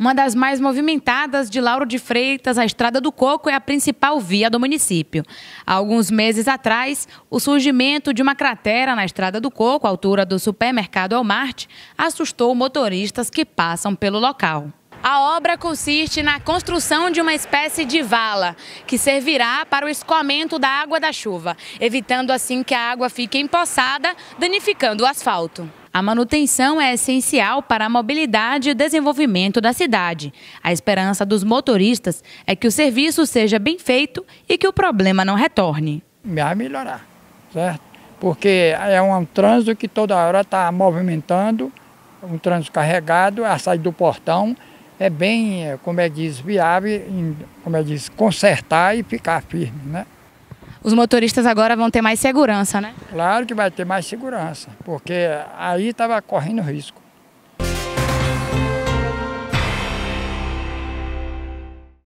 Uma das mais movimentadas de Lauro de Freitas, a Estrada do Coco é a principal via do município. Há alguns meses atrás, o surgimento de uma cratera na Estrada do Coco, altura do supermercado Almart, assustou motoristas que passam pelo local. A obra consiste na construção de uma espécie de vala, que servirá para o escoamento da água da chuva, evitando assim que a água fique empoçada, danificando o asfalto. A manutenção é essencial para a mobilidade e desenvolvimento da cidade. A esperança dos motoristas é que o serviço seja bem feito e que o problema não retorne. Vai melhorar, certo? Porque é um trânsito que toda hora está movimentando, um trânsito carregado, a saída do portão é bem, eh, como é diz, viável, como é diz, consertar e ficar firme, né? os motoristas agora vão ter mais segurança, né? Claro que vai ter mais segurança, porque aí estava correndo risco.